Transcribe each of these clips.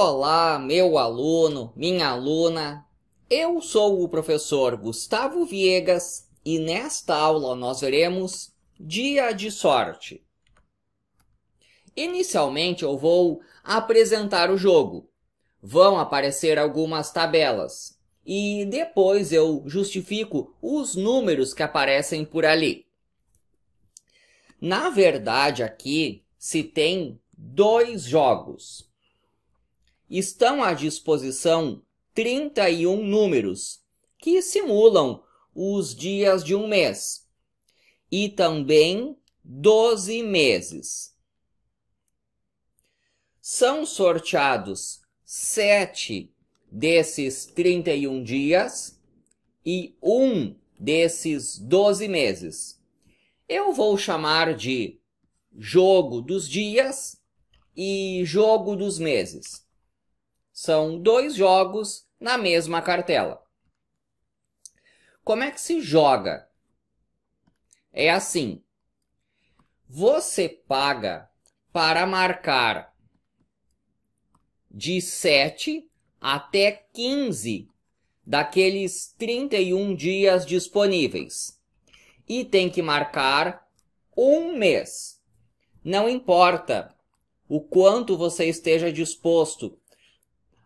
Olá, meu aluno, minha aluna. Eu sou o professor Gustavo Viegas e nesta aula nós veremos dia de sorte. Inicialmente eu vou apresentar o jogo. Vão aparecer algumas tabelas e depois eu justifico os números que aparecem por ali. Na verdade, aqui se tem dois jogos estão à disposição 31 números, que simulam os dias de um mês, e também 12 meses. São sorteados 7 desses 31 dias e um desses 12 meses. Eu vou chamar de jogo dos dias e jogo dos meses. São dois jogos na mesma cartela. Como é que se joga? É assim. Você paga para marcar de 7 até 15 daqueles 31 dias disponíveis. E tem que marcar um mês. Não importa o quanto você esteja disposto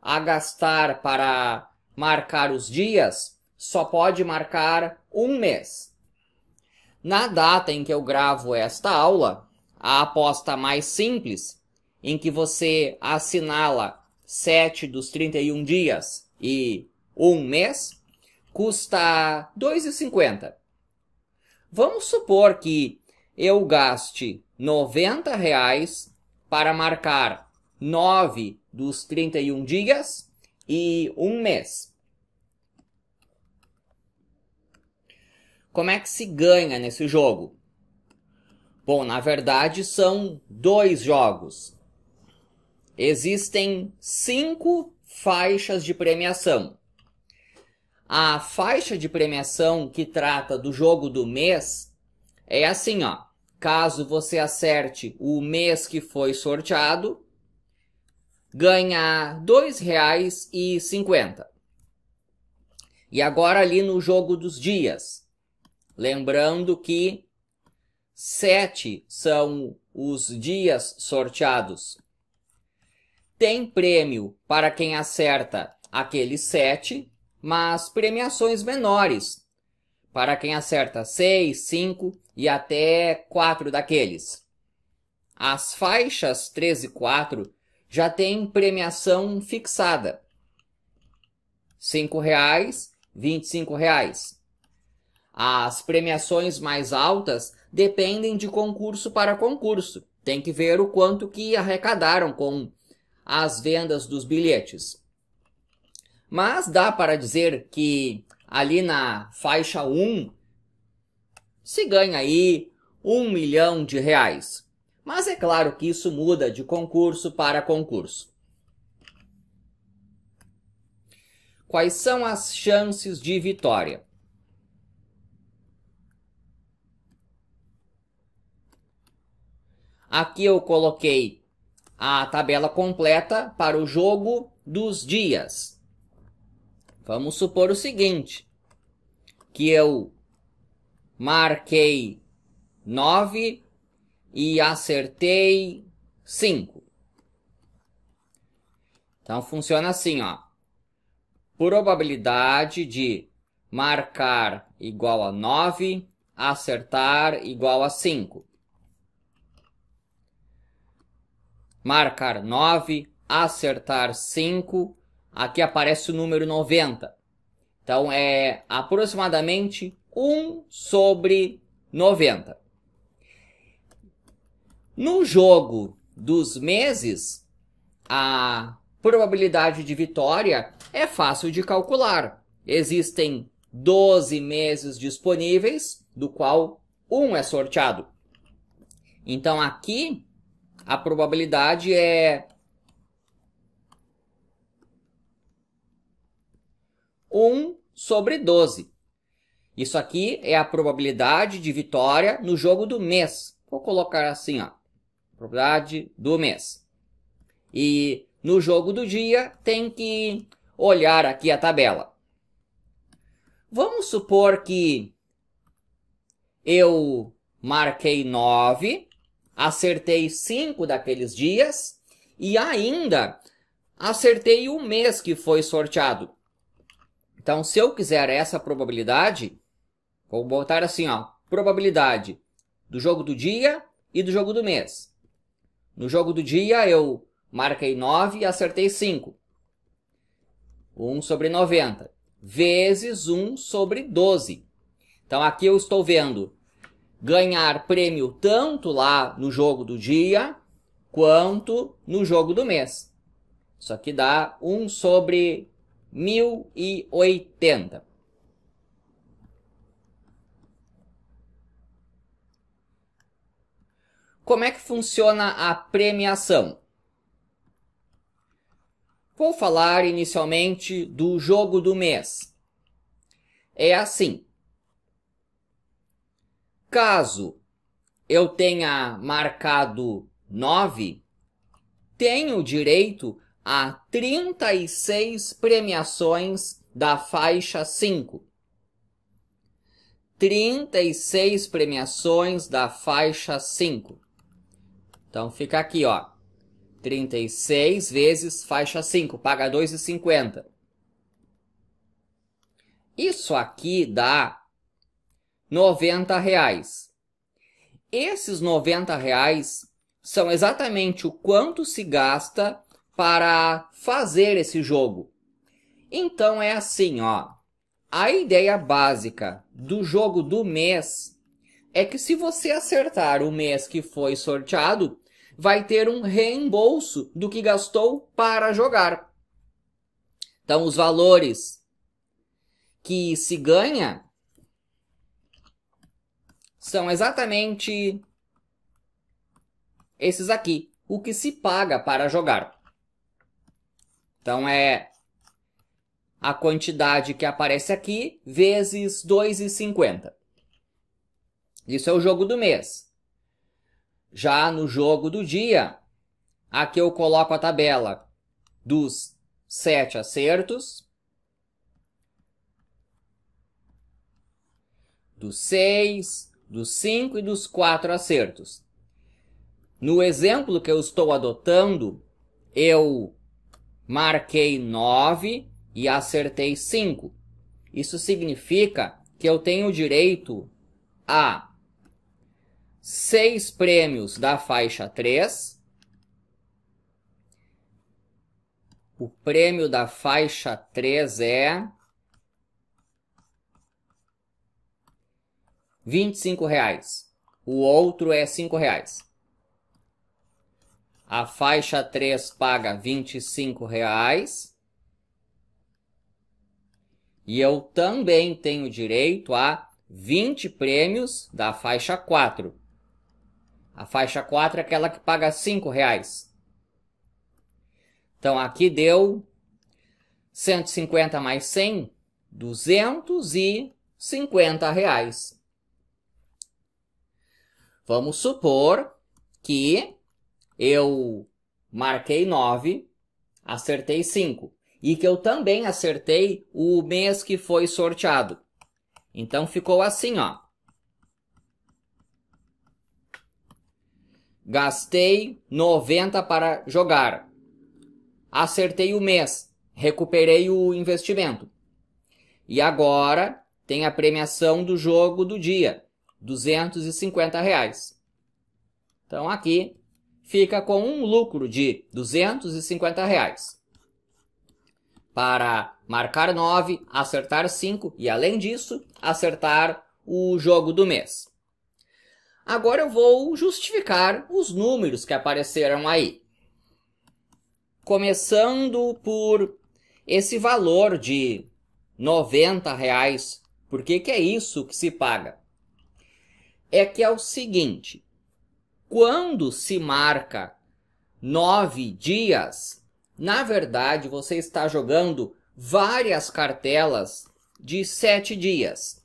a gastar para marcar os dias, só pode marcar um mês. Na data em que eu gravo esta aula, a aposta mais simples, em que você assinala 7 dos 31 dias e um mês, custa R$ 2,50. Vamos supor que eu gaste R$ 90 reais para marcar 9 dos 31 dias e um mês. Como é que se ganha nesse jogo? Bom, na verdade são dois jogos. Existem cinco faixas de premiação. A faixa de premiação que trata do jogo do mês é assim, ó. Caso você acerte o mês que foi sorteado, ganha R$ 2,50. E agora ali no jogo dos dias. Lembrando que sete são os dias sorteados. Tem prêmio para quem acerta aqueles sete, mas premiações menores para quem acerta seis, cinco e até quatro daqueles. As faixas 13 e 4 já tem premiação fixada. R$ reais, R$ reais. As premiações mais altas dependem de concurso para concurso. Tem que ver o quanto que arrecadaram com as vendas dos bilhetes. Mas dá para dizer que ali na faixa 1 se ganha aí um milhão de reais. Mas é claro que isso muda de concurso para concurso. Quais são as chances de vitória? Aqui eu coloquei a tabela completa para o jogo dos dias. Vamos supor o seguinte, que eu marquei 9 e acertei 5. Então funciona assim, ó. Probabilidade de marcar igual a 9, acertar igual a 5. Marcar 9, acertar 5, aqui aparece o número 90. Então é aproximadamente 1 sobre 90. No jogo dos meses, a probabilidade de vitória é fácil de calcular. Existem 12 meses disponíveis, do qual um é sorteado. Então aqui a probabilidade é um sobre 12. Isso aqui é a probabilidade de vitória no jogo do mês. Vou colocar assim, ó propriedade do mês. E no jogo do dia tem que olhar aqui a tabela. Vamos supor que eu marquei 9, acertei 5 daqueles dias e ainda acertei o mês que foi sorteado. Então, se eu quiser essa probabilidade, vou botar assim, ó, probabilidade do jogo do dia e do jogo do mês. No jogo do dia eu marquei 9 e acertei 5. 1 sobre 90 vezes 1 sobre 12. Então aqui eu estou vendo ganhar prêmio tanto lá no jogo do dia quanto no jogo do mês. Isso aqui dá 1 sobre 1080. Como é que funciona a premiação? Vou falar inicialmente do jogo do mês. É assim. Caso eu tenha marcado 9, tenho direito a 36 premiações da faixa 5. 36 premiações da faixa 5. Então fica aqui, ó. 36 vezes faixa 5, paga 2,50. Isso aqui dá 90 reais. Esses 90 reais são exatamente o quanto se gasta para fazer esse jogo. Então é assim, ó. A ideia básica do jogo do mês é que se você acertar o mês que foi sorteado, vai ter um reembolso do que gastou para jogar. Então, os valores que se ganha são exatamente esses aqui, o que se paga para jogar. Então é a quantidade que aparece aqui vezes 2,50. Isso é o jogo do mês. Já no jogo do dia, aqui eu coloco a tabela dos sete acertos, dos seis, dos cinco e dos quatro acertos. No exemplo que eu estou adotando, eu marquei nove e acertei cinco. Isso significa que eu tenho direito a seis prêmios da faixa 3, O prêmio da faixa 3 é vinte e cinco reais. O outro é cinco reais. A faixa 3 paga vinte e cinco reais. E eu também tenho direito a 20 prêmios da faixa 4. A faixa 4 é aquela que paga 5 reais. Então aqui deu 150 mais 100, 250 reais. Vamos supor que eu marquei 9, acertei 5. E que eu também acertei o mês que foi sorteado. Então ficou assim, ó. Gastei 90 para jogar. Acertei o mês, recuperei o investimento. E agora tem a premiação do jogo do dia, 250 reais. Então aqui fica com um lucro de 250 reais. Para marcar 9, acertar 5 e além disso, acertar o jogo do mês. Agora eu vou justificar os números que apareceram aí. Começando por esse valor de 90 reais. Por que, que é isso que se paga? É que é o seguinte, quando se marca nove dias, na verdade você está jogando várias cartelas de sete dias.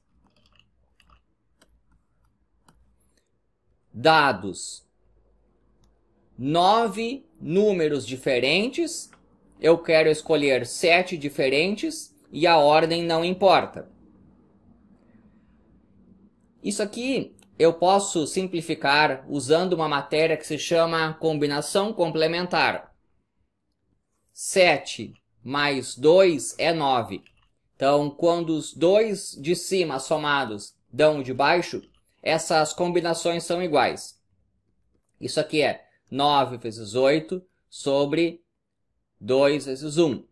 dados nove números diferentes, eu quero escolher sete diferentes e a ordem não importa. Isso aqui eu posso simplificar usando uma matéria que se chama combinação complementar. 7 mais 2 é 9. Então, quando os dois de cima somados dão o de baixo, essas combinações são iguais. Isso aqui é 9 vezes 8 sobre 2 vezes 1.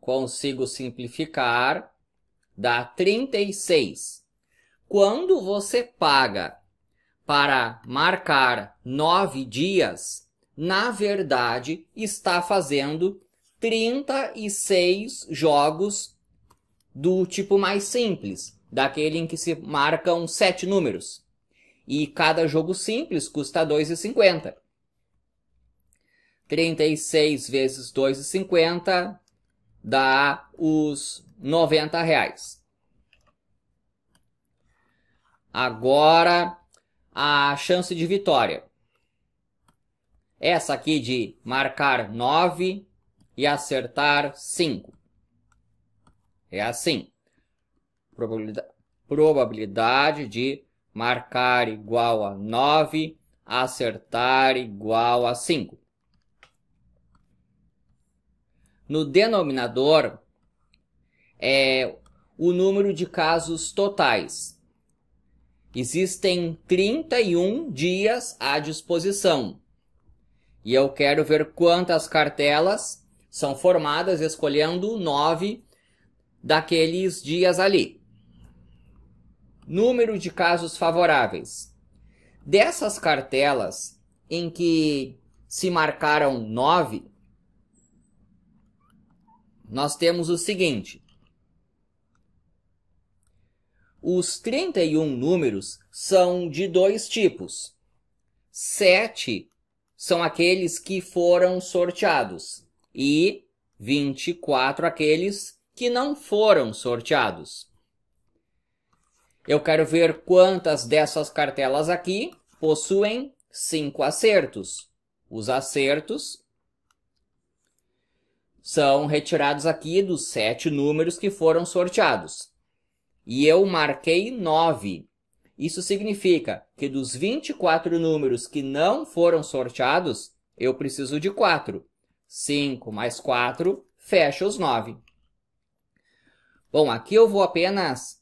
Consigo simplificar, dá 36. Quando você paga para marcar 9 dias, na verdade está fazendo 36 jogos do tipo mais simples daquele em que se marcam sete números. E cada jogo simples custa 2,50. 36 vezes 2,50 dá os 90 reais. Agora, a chance de vitória. Essa aqui de marcar 9 e acertar 5. É assim probabilidade, de marcar igual a 9, acertar igual a 5. No denominador é o número de casos totais. Existem 31 dias à disposição. E eu quero ver quantas cartelas são formadas escolhendo 9 daqueles dias ali número de casos favoráveis. Dessas cartelas em que se marcaram nove, nós temos o seguinte: os 31 números são de dois tipos. Sete são aqueles que foram sorteados e 24 aqueles que não foram sorteados. Eu quero ver quantas dessas cartelas aqui possuem cinco acertos. Os acertos são retirados aqui dos sete números que foram sorteados. E eu marquei nove. Isso significa que dos 24 números que não foram sorteados, eu preciso de quatro. 5 mais 4 fecha os 9. Bom, aqui eu vou apenas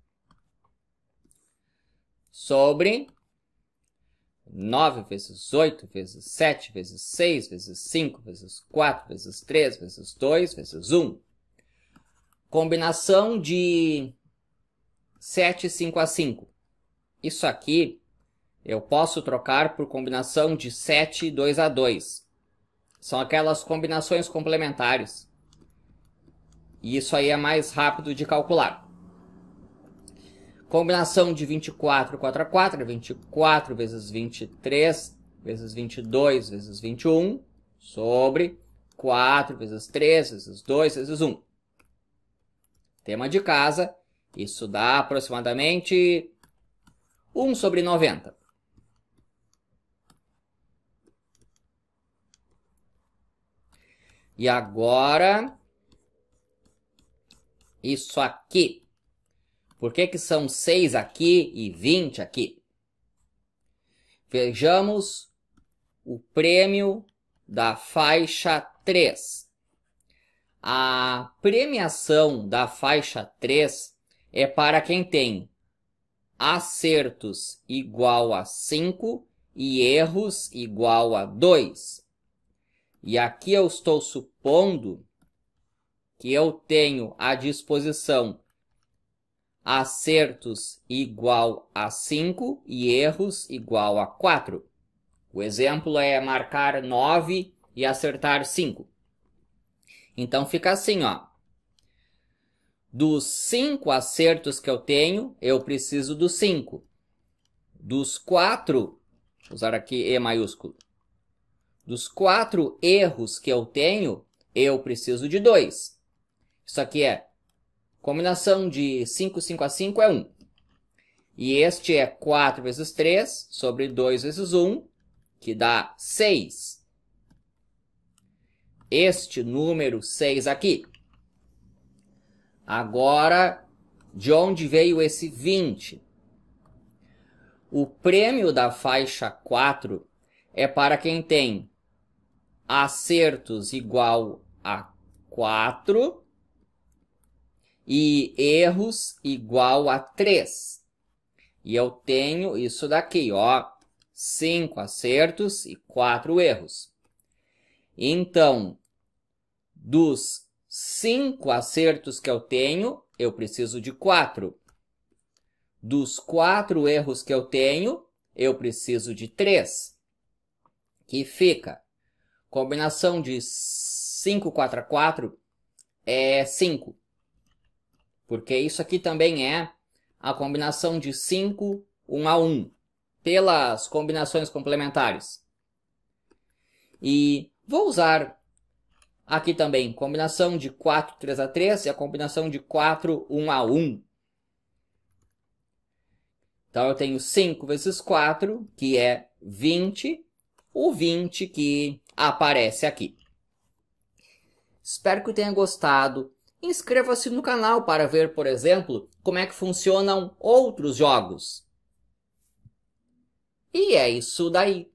sobre 9 vezes 8 vezes 7 vezes 6 vezes 5 vezes 4 vezes 3 vezes 2 vezes 1. Combinação de 7 5 a 5. Isso aqui eu posso trocar por combinação de 7 2 a 2. São aquelas combinações complementares. E isso aí é mais rápido de calcular. Combinação de 24 4 a 4 é 24 vezes 23 vezes 22 vezes 21 sobre 4 vezes 3 vezes 2 vezes 1. Tema de casa, isso dá aproximadamente 1 sobre 90. E agora, isso aqui por que, que são 6 aqui e 20 aqui? Vejamos o prêmio da faixa 3. A premiação da faixa 3 é para quem tem acertos igual a 5 e erros igual a 2. E aqui eu estou supondo que eu tenho à disposição acertos igual a 5 e erros igual a 4. O exemplo é marcar 9 e acertar 5. Então fica assim, ó. Dos 5 acertos que eu tenho, eu preciso dos 5. Dos 4, vou usar aqui E maiúsculo. Dos 4 erros que eu tenho, eu preciso de 2. Isso aqui é Combinação de 5, 5 a 5 é 1. E este é 4 vezes 3 sobre 2 vezes 1, que dá 6. Este número 6 aqui. Agora, de onde veio esse 20? O prêmio da faixa 4 é para quem tem acertos igual a 4 e erros igual a 3. E eu tenho isso daqui, ó, 5 acertos e 4 erros. Então, dos 5 acertos que eu tenho, eu preciso de 4. Dos 4 erros que eu tenho, eu preciso de 3. Que fica combinação de 5, 4 a 4 é 5 porque isso aqui também é a combinação de 5, 1 a 1, pelas combinações complementares. E vou usar aqui também combinação de 4, 3 a 3 e a combinação de 4, 1 a 1. Então eu tenho 5 vezes 4, que é 20, o 20 que aparece aqui. Espero que tenha gostado. Inscreva-se no canal para ver, por exemplo, como é que funcionam outros jogos. E é isso daí.